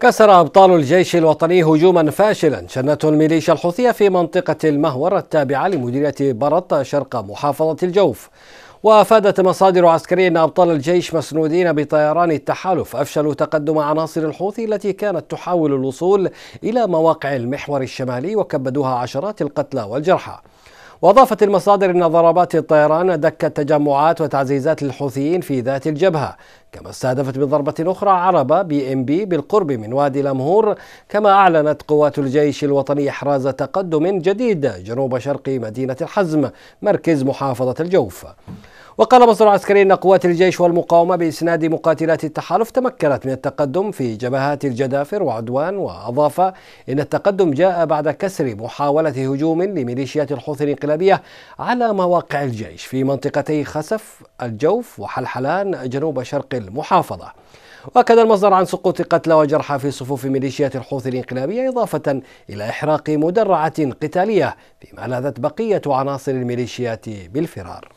كسر أبطال الجيش الوطني هجوما فاشلا شنته الميليشيا الحوثية في منطقة المهور التابعة لمديرية برط شرق محافظة الجوف وأفادت مصادر عسكرية أن أبطال الجيش مسنودين بطيران التحالف أفشلوا تقدم عناصر الحوثي التي كانت تحاول الوصول إلى مواقع المحور الشمالي وكبدوها عشرات القتلى والجرحى وأضافت المصادر أن ضربات الطيران دكت تجمعات وتعزيزات للحوثيين في ذات الجبهة كما استهدفت بضربة أخرى عربة بي ام بي بالقرب من وادي لمهور كما أعلنت قوات الجيش الوطني إحراز تقدم جديد جنوب شرق مدينة الحزم مركز محافظة الجوف وقال مصدر عسكري ان قوات الجيش والمقاومه باسناد مقاتلات التحالف تمكنت من التقدم في جبهات الجدافر وعدوان واضاف ان التقدم جاء بعد كسر محاوله هجوم لميليشيات الحوثي الانقلابيه على مواقع الجيش في منطقتي خسف الجوف وحلحلان جنوب شرق المحافظة وأكد المصدر عن سقوط قتلى وجرحى في صفوف ميليشيات الحوثي الانقلابية إضافة إلى إحراق مدرعة قتالية فيما لاذت بقية عناصر الميليشيات بالفرار